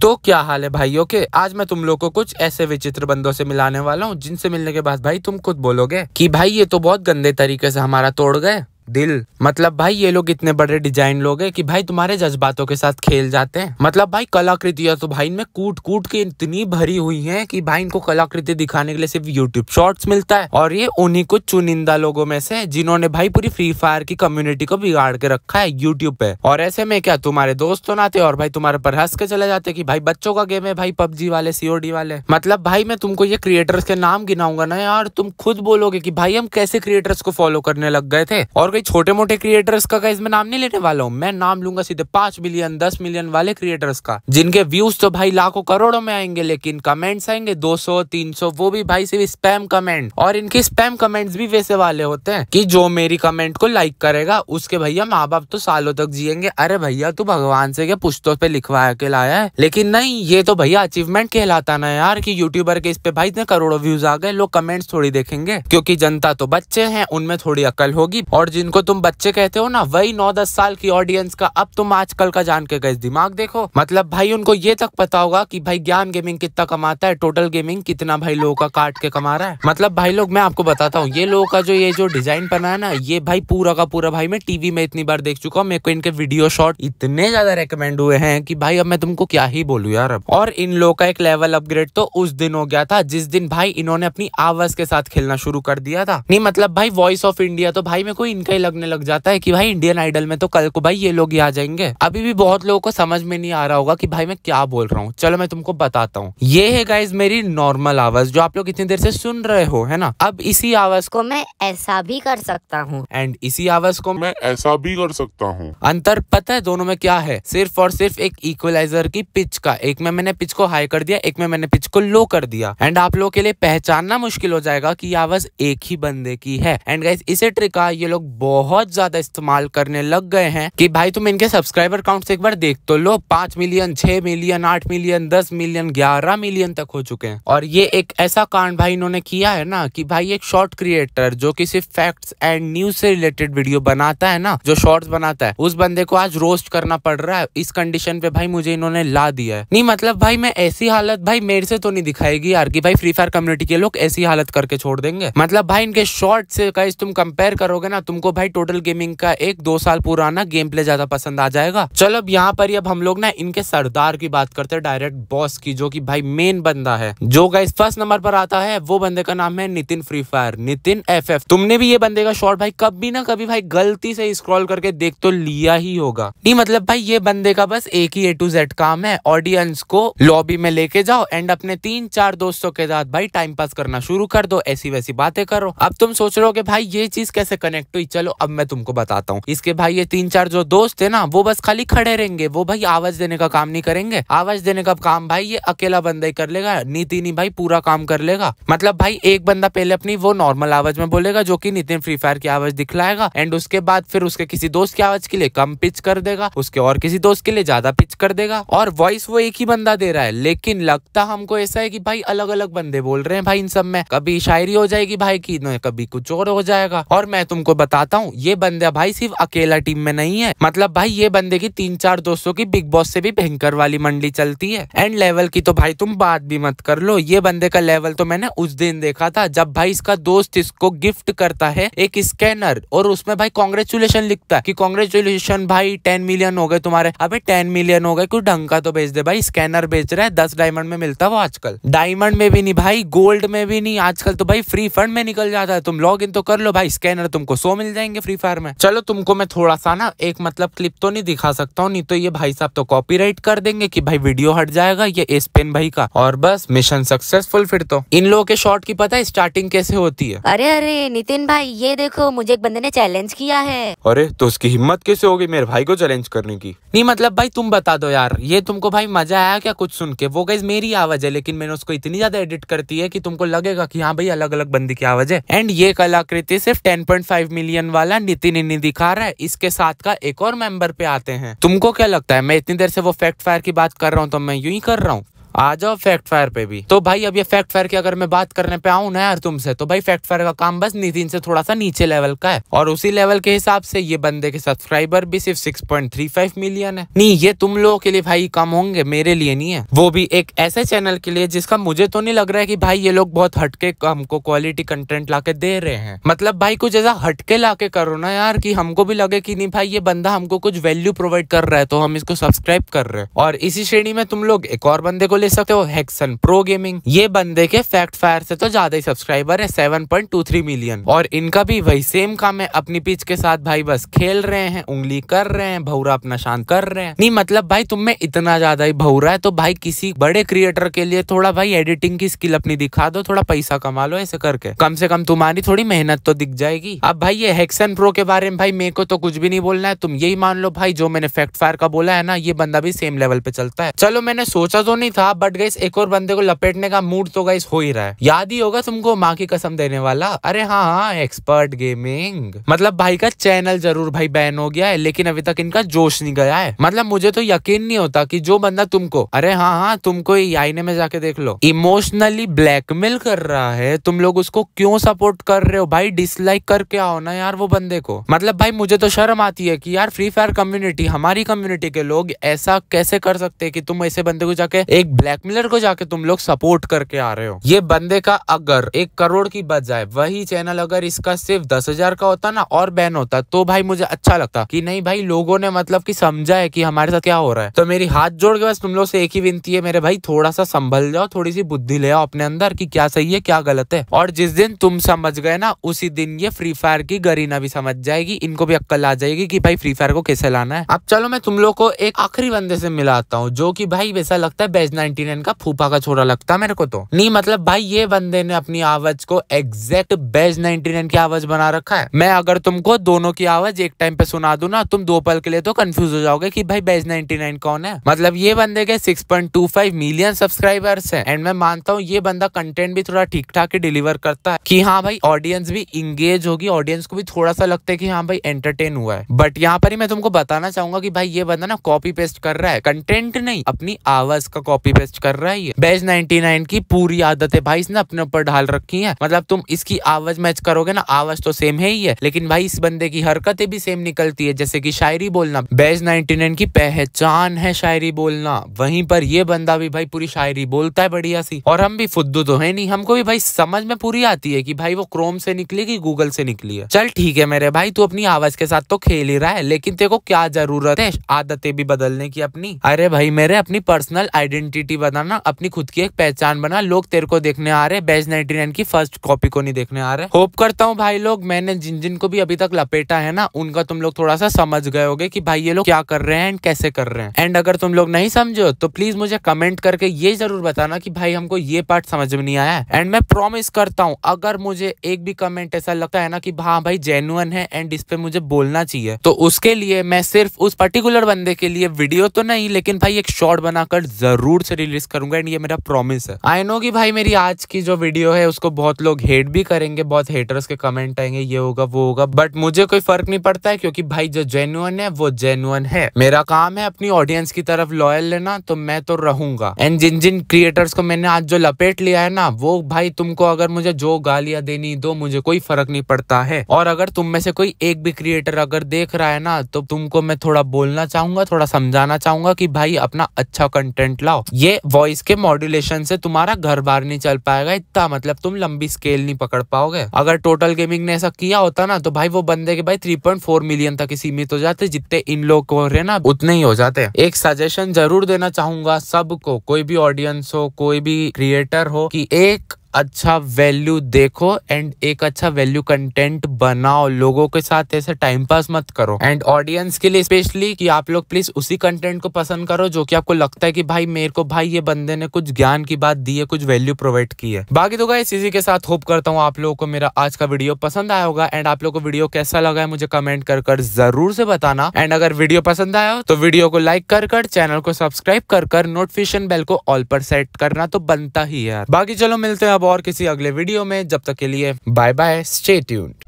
तो क्या हाल है भाइयों के आज मैं तुम लोग को कुछ ऐसे विचित्र बंदों से मिलाने वाला हूँ जिनसे मिलने के बाद भाई तुम खुद बोलोगे कि भाई ये तो बहुत गंदे तरीके से हमारा तोड़ गए दिल मतलब भाई ये लोग इतने बड़े डिजाइन लोग हैं कि भाई तुम्हारे जज्बातों के साथ खेल जाते हैं मतलब भाई कलाकृतियां तो भाई इनमें कूट कूट के इतनी भरी हुई हैं कि भाई इनको कलाकृति दिखाने के लिए सिर्फ यूट्यूब शॉर्ट्स मिलता है और ये उन्हीं कुछ चुनिंदा लोगों में से जिन्होंने भाई पूरी फ्री फायर की कम्युनिटी को बिगाड़ के रखा है यूट्यूब पे और ऐसे में क्या तुम्हारे दोस्त तो नाते और भाई तुम्हारे पर हंस के चले जाते की भाई बच्चों का गेम है भाई पबजी वाले सीओडी वाले मतलब भाई मैं तुमको ये क्रिएटर्स के नाम गिनाऊंगा ना यार तुम खुद बोलोगे की भाई हम कैसे क्रिएटर्स को फॉलो करने लग गए थे और कोई छोटे मोटे क्रिएटर्स का गाइज मैं नाम नहीं लेने वाला हूँ मैं नाम लूंगा सीधे पांच मिलियन दस मिलियन वाले क्रिएटर्स का जिनके व्यूज तो भाई लाखों करोड़ों में आएंगे लेकिन कमेंट्स आएंगे तीन सौ वो भी भाई सिर्फ स्पैम कमेंट और इनके स्पैम कमेंट्स भी वैसे वाले होते हैं कि जो मेरी कमेंट को लाइक करेगा उसके भैया माँ बाप तो सालों तक जियेंगे अरे भैया तू भगवान से क्या पुश्तों पे लिखवा के लाया है लेकिन नहीं ये तो भैया अचीवमेंट कहलाता ना यार की यूट्यूबर के इस पे भाई इतने करोड़ों व्यूज आ गए लोग कमेंट्स थोड़ी देखेंगे क्योंकि जनता तो बच्चे है उनमें थोड़ी अकल होगी और जिन जिनको तुम बच्चे कहते हो ना वही नौ दस साल की ऑडियंस का अब तुम आजकल का जान के गए दिमाग देखो मतलब भाई उनको ये तक पता होगा कि भाई ज्ञान गेमिंग कितना कमाता है टोटल गेमिंग कितना भाई लोगों का काट के कमा रहा है मतलब भाई लोग मैं आपको बताता हूँ ये लोगों का जो ये जो डिजाइन है ना ये भाई पूरा का पूरा भाई मैं टीवी में इतनी बार देख चुका हूँ मेरे को इनके वीडियो शॉट इतने ज्यादा रेकमेंड हुए हैं कि भाई अब मैं तुमको क्या ही बोलू यार अब और इन लोगों का एक लेवल अपग्रेड तो उस दिन हो गया था जिस दिन भाई इन्होंने अपनी आवाज के साथ खेलना शुरू कर दिया था नहीं मतलब भाई वॉइस ऑफ इंडिया तो भाई मेरे को इनका पे लगने लग जाता है कि भाई इंडियन आइडल में तो कल को भाई ये लोग ही आ जाएंगे अभी भी बहुत लोगों को समझ में नहीं आ रहा होगा कि भाई मैं क्या बोल रहा हूँ चलो मैं तुमको बताता हूँ ये है गाइज मेरी नॉर्मल आवाज जो आप लोग इतनी देर से सुन रहे हो है ना अब इसी आवाज को मैं ऐसा भी कर सकता हूँ एंड इसी आवाज को मैं ऐसा भी कर सकता हूँ अंतर पता है दोनों में क्या है सिर्फ और सिर्फ एक इक्वलाइजर की पिच का एक में मैंने पिच को हाई कर दिया एक में मैंने पिच को लो कर दिया एंड आप लोगों के लिए पहचानना मुश्किल हो जाएगा की आवाज एक ही बंदे की है एंड गाइज इसे ट्रिका ये लोग बहुत ज्यादा इस्तेमाल करने लग गए हैं कि भाई तुम इनके सब्सक्राइबर काउंट एक बार देख तो लो पांच मिलियन छह मिलियन आठ मिलियन दस मिलियन ग्यारह मिलियन तक हो चुके हैं और ये एक ऐसा कांड भाई इन्होंने किया है ना कि भाई एक शॉर्ट क्रिएटर जो कि सिर्फ फैक्ट्स एंड न्यूज से रिलेटेड वीडियो बनाता है ना जो शॉर्ट्स बनाता है उस बंदे को आज रोस्ट करना पड़ रहा है इस कंडीशन पे भाई मुझे इन्होंने ला दिया है नहीं मतलब भाई मैं ऐसी हालत भाई मेरे से तो नहीं दिखाएगी यार कि भाई फ्री फायर कम्युनिटी के लोग ऐसी हालत करके छोड़ देंगे मतलब भाई इनके शॉर्ट से तुम कंपेयर करोगे ना तुमको तुमको भाई टोटल गेमिंग का एक दो साल पुराना गेम प्ले ज्यादा पसंद आ जाएगा चलो अब यहाँ पर अब हम लोग ना इनके सरदार की बात करते हैं डायरेक्ट बॉस की जो की भाई मेन बंदा है जो गाइस फर्स्ट नंबर पर आता है वो बंदे का नाम है Nitin free fire Nitin F F तुमने भी ये बंदे का शॉर्ट भाई कभी ना कभी भाई गलती से स्क्रॉल करके देख तो लिया ही होगा नहीं मतलब भाई ये बंदे का बस एक ही ए टू जेड काम है ऑडियंस को लॉबी में लेके जाओ एंड अपने तीन चार दोस्तों के साथ भाई टाइम पास करना शुरू कर दो ऐसी वैसी बातें करो अब तुम सोच रहे हो कि भाई ये चीज कैसे कनेक्ट हुई चलो अब मैं तुमको बताता हूँ इसके भाई ये तीन चार जो दोस्त है ना वो बस खाली खड़े रहेंगे वो भाई आवाज देने का काम नहीं करेंगे आवाज देने का काम भाई ये अकेला बंदा ही कर लेगा नीति ही भाई पूरा काम कर लेगा मतलब भाई एक बंदा पहले अपनी वो नॉर्मल आवाज में बोलेगा जो की नितिन फ्री फायर की आवाज दिखलाएगा एंड उसके बाद फिर उसके किसी दोस्त की आवाज के लिए कम पिच कर देगा उसके और किसी दोस्त के लिए ज्यादा पिच कर देगा और वॉइस वो एक ही बंदा दे रहा है लेकिन लगता हमको ऐसा है कि भाई अलग अलग बंदे बोल रहे हैं भाई इन सब में कभी शायरी हो जाएगी भाई की कभी कुछ और हो जाएगा और मैं तुमको बता बताता हूँ ये बंदा भाई सिर्फ अकेला टीम में नहीं है मतलब भाई ये बंदे की तीन चार दोस्तों की बिग बॉस से भी भयंकर वाली मंडली चलती है एंड लेवल की तो भाई तुम बात भी मत कर लो ये बंदे का लेवल तो मैंने उस दिन देखा था जब भाई इसका दोस्त इसको गिफ्ट करता है एक स्कैनर और उसमें भाई कॉन्ग्रेचुलेशन लिखता है की कॉन्ग्रेचुलेशन भाई टेन मिलियन हो गए तुम्हारे अभी टेन मिलियन हो गए कोई ढंग का तो बेच दे भाई स्कैनर बेच रहे दस डायमंड में मिलता वो आजकल डायमंड में भी नहीं भाई गोल्ड में भी नहीं आजकल तो भाई फ्री फंड में निकल जाता है तुम लॉग इन तो कर लो भाई स्कैनर तुमको सो मिल जाएंगे फ्री फायर में चलो तुमको मैं थोड़ा सा ना एक मतलब क्लिप तो नहीं दिखा सकता हूँ नहीं तो ये भाई साहब तो कॉपी कर देंगे की भाई वीडियो हट जाएगा ये एस पेन भाई का और बस मिशन सक्सेसफुल फिर तो इन लोगों के शॉर्ट की पता है स्टार्टिंग कैसे होती है अरे अरे नितिन भाई ये देखो मुझे एक बंदे ने चैलेंज किया है अरे तो उसकी हिम्मत कैसे होगी मेरे भाई को चैलेंज करने की नहीं मतलब भाई तुम बता दो यार ये तुमको भाई मजा आया क्या कुछ सुन के वो गई मेरी आवाज है लेकिन मैंने उसको इतनी ज्यादा एडिट करती है की तुमको लगेगा की हाँ भाई अलग अलग बंदी की आवाज है एंड ये कलाकृति सिर्फ टेन मिलियन बटन वाला नितिन इन्हीं दिखा रहा है इसके साथ का एक और मेंबर पे आते हैं तुमको क्या लगता है मैं इतनी देर से वो फैक्ट फायर की बात कर रहा हूँ तो मैं यू ही कर रहा हूँ आ जाओ फैक्ट फायर पे भी तो भाई अब ये फैक्ट फायर की अगर मैं बात करने पे आऊँ ना यार तुमसे तो भाई फैक्ट फायर का काम बस नितिन से थोड़ा सा नीचे लेवल का है और उसी लेवल के हिसाब से ये बंदे के सब्सक्राइबर भी सिर्फ six point three five million है नहीं ये तुम लोगों के लिए भाई कम होंगे मेरे लिए नहीं है वो भी एक ऐसे चैनल के लिए जिसका मुझे तो नहीं लग रहा है की भाई ये लोग बहुत हटके हमको क्वालिटी कंटेंट ला दे रहे हैं मतलब भाई कुछ ऐसा हटके ला करो ना यार की हमको भी लगे की नहीं भाई ये बंदा हमको कुछ वैल्यू प्रोवाइड कर रहा है तो हम इसको सब्सक्राइब कर रहे हैं और इसी श्रेणी में तुम लोग एक और बंदे को ले ले सकते हो हेक्सन प्रो गेमिंग ये बंदे के फैक्ट फायर से तो ज्यादा ही सब्सक्राइबर है seven point two three million और इनका भी वही सेम काम है अपनी पिच के साथ भाई बस खेल रहे हैं उंगली कर रहे हैं भौरा अपना शांत कर रहे हैं नहीं मतलब भाई तुम में इतना ज्यादा ही भौरा है तो भाई किसी बड़े क्रिएटर के लिए थोड़ा भाई एडिटिंग की स्किल अपनी दिखा दो थोड़ा पैसा कमा लो ऐसे करके कम से कम तुम्हारी थोड़ी मेहनत तो दिख जाएगी अब भाई ये हेक्सन प्रो के बारे में भाई मेरे को तो कुछ भी नहीं बोलना है तुम यही मान लो भाई जो मैंने फैक्ट फायर का बोला है ना ये बंदा भी सेम लेवल पे चलता है चलो मैंने सोचा तो नहीं था बट गई एक और बंदे को लपेटने का मूड तो गई हो ही रहा है याद ही होगा तुमको माँ की कसम देने वाला अरे हाँ हाँ एक्सपर्ट गेमिंग मतलब भाई का चैनल जरूर भाई बैन हो गया है लेकिन अभी तक इनका जोश नहीं गया है मतलब मुझे तो यकीन नहीं होता की जो बंदा तुमको अरे हाँ हाँ तुमको आईने में जाके देख लो इमोशनली ब्लैकमेल कर रहा है तुम लोग उसको क्यों सपोर्ट कर रहे हो भाई डिसलाइक करके आओ ना यार वो बंदे को मतलब भाई मुझे तो शर्म आती है कि यार फ्री फायर कम्युनिटी हमारी कम्युनिटी के लोग ऐसा कैसे कर सकते हैं कि तुम ऐसे बंदे को जाके एक ब्लैकमेलर को जाके तुम लोग सपोर्ट करके आ रहे हो ये बंदे का अगर एक करोड़ की बच जाए वही चैनल अगर इसका सिर्फ दस हजार का होता ना और बैन होता तो भाई मुझे अच्छा लगता कि नहीं भाई लोगों ने मतलब कि समझा है कि हमारे साथ क्या हो रहा है तो मेरी हाथ जोड़ के बस तुम लोग से एक ही विनती है मेरे भाई थोड़ा सा संभल जाओ थोड़ी सी बुद्धि ले आओ अपने अंदर की क्या सही है क्या गलत है और जिस दिन तुम समझ गए ना उसी दिन ये फ्री फायर की गरीना भी समझ जाएगी इनको भी अक्कल आ जाएगी की भाई फ्री फायर को कैसे लाना है अब चलो मैं तुम लोग को एक आखिरी बंदे से मिलाता हूँ जो की भाई वैसा लगता है बेचना नाइनटी का फूफा का छोरा लगता मेरे को तो नहीं मतलब भाई ये बंदे ने अपनी आवाज को एग्जैक्ट बेस्ट नाइनटी की आवाज बना रखा है मैं अगर तुमको दोनों की आवाज एक टाइम पे सुना दू ना तुम दो पल के लिए तो कंफ्यूज हो जाओगे की भाई बेस्ट नाइनटी कौन है मतलब ये बंदे के सिक्स मिलियन सब्सक्राइबर्स है एंड मैं मानता हूँ ये बंदा कंटेंट भी थोड़ा ठीक ठाक ही डिलीवर करता है की हाँ भाई ऑडियंस भी इंगेज होगी ऑडियंस को भी थोड़ा सा लगता है की हाँ भाई एंटरटेन हुआ है बट यहाँ पर ही मैं तुमको बताना चाहूंगा की भाई ये बंदा ना कॉपी पेस्ट कर रहा है कंटेंट नहीं अपनी आवाज का कॉपी पेस्ट कर रही है नाइनटी नाइन की पूरी आदत है भाई इसने अपने ऊपर ढाल रखी है मतलब तुम इसकी आवाज मैच करोगे ना आवाज तो सेम है ही है लेकिन भाई इस बंदे की हरकतें भी सेम निकलती है जैसे की शायरी बोलना बेज नाइनटी की पहचान है शायरी बोलना वहीं पर ये बंदा भी भाई पूरी शायरी बोलता है बढ़िया सी और हम भी फुद्दू तो है नहीं हमको भी भाई समझ में पूरी आती है की भाई वो क्रोम से निकली की गूगल से निकली है चल ठीक है मेरे भाई तू अपनी आवाज के साथ तो खेल ही रहा है लेकिन तेरे को क्या जरूरत है आदतें भी बदलने की अपनी अरे भाई मेरे अपनी पर्सनल आइडेंटिटी आइडेंटिटी बनाना अपनी खुद की एक पहचान बना लोग तेरे को देखने आ रहे बेज नाइनटी नाइन की फर्स्ट कॉपी को नहीं देखने आ रहे होप करता हूँ भाई लोग मैंने जिन जिन को भी अभी तक लपेटा है ना उनका तुम लोग थोड़ा सा समझ गए होगे कि भाई ये लोग क्या कर रहे हैं एंड कैसे कर रहे हैं एंड अगर तुम लोग नहीं समझो तो प्लीज मुझे कमेंट करके ये जरूर बताना कि भाई हमको ये पार्ट समझ में नहीं आया एंड मैं प्रॉमिस करता हूँ अगर मुझे एक भी कमेंट ऐसा लगता है ना कि हाँ भाई जेन्युअन है एंड इस पे मुझे बोलना चाहिए तो उसके लिए मैं सिर्फ उस पर्टिकुलर बंदे के लिए वीडियो तो नहीं लेकिन भाई एक शॉर्ट बनाकर जरूर से रिलीज करूंगा एंड ये मेरा प्रॉमिस है आई नो कि भाई मेरी आज की जो वीडियो है उसको बहुत लोग हेट भी करेंगे बहुत हेटर्स के कमेंट आएंगे ये होगा वो होगा बट मुझे कोई फर्क नहीं पड़ता है क्योंकि भाई जो जेन्युअन है वो जेन्युअन है मेरा काम है अपनी ऑडियंस की तरफ लॉयल लेना तो मैं तो रहूंगा एंड जिन जिन क्रिएटर्स को मैंने आज जो लपेट लिया है ना वो भाई तुमको अगर मुझे जो गालियां देनी दो मुझे कोई फर्क नहीं पड़ता है और अगर तुम में से कोई एक भी क्रिएटर अगर देख रहा है ना तो तुमको मैं थोड़ा बोलना चाहूंगा थोड़ा समझाना चाहूंगा कि भाई अपना अच्छा कंटेंट लाओ ये ये वॉइस के मॉड्यूलेशन से तुम्हारा घर बार नहीं चल पाएगा इतना मतलब तुम लंबी स्केल नहीं पकड़ पाओगे अगर टोटल गेमिंग ने ऐसा किया होता ना तो भाई वो बंदे के भाई 3.4 मिलियन तक सीमित हो जाते जितने इन लोग को रहे ना उतने ही हो जाते एक सजेशन जरूर देना चाहूंगा सबको कोई भी ऑडियंस हो कोई भी क्रिएटर हो कि एक अच्छा वैल्यू देखो एंड एक अच्छा वैल्यू कंटेंट बनाओ लोगों के साथ ऐसे टाइम पास मत करो एंड ऑडियंस के लिए स्पेशली कि आप लोग प्लीज उसी कंटेंट को पसंद करो जो कि आपको लगता है कि भाई मेरे को भाई ये बंदे ने कुछ ज्ञान की बात दी है कुछ वैल्यू प्रोवाइड की है बाकी तो गाइस इसी के साथ होप करता हूँ आप लोगों को मेरा आज का वीडियो पसंद आया होगा एंड आप लोगों को वीडियो कैसा लगा है मुझे कमेंट कर कर जरूर से बताना एंड अगर वीडियो पसंद आया हो तो वीडियो को लाइक कर कर चैनल को सब्सक्राइब कर कर नोटिफिकेशन बेल को ऑल पर सेट करना तो बनता ही है बाकी चलो मिलते हैं और किसी अगले वीडियो में जब तक के लिए बाय बाय स्टे ट्यून्ड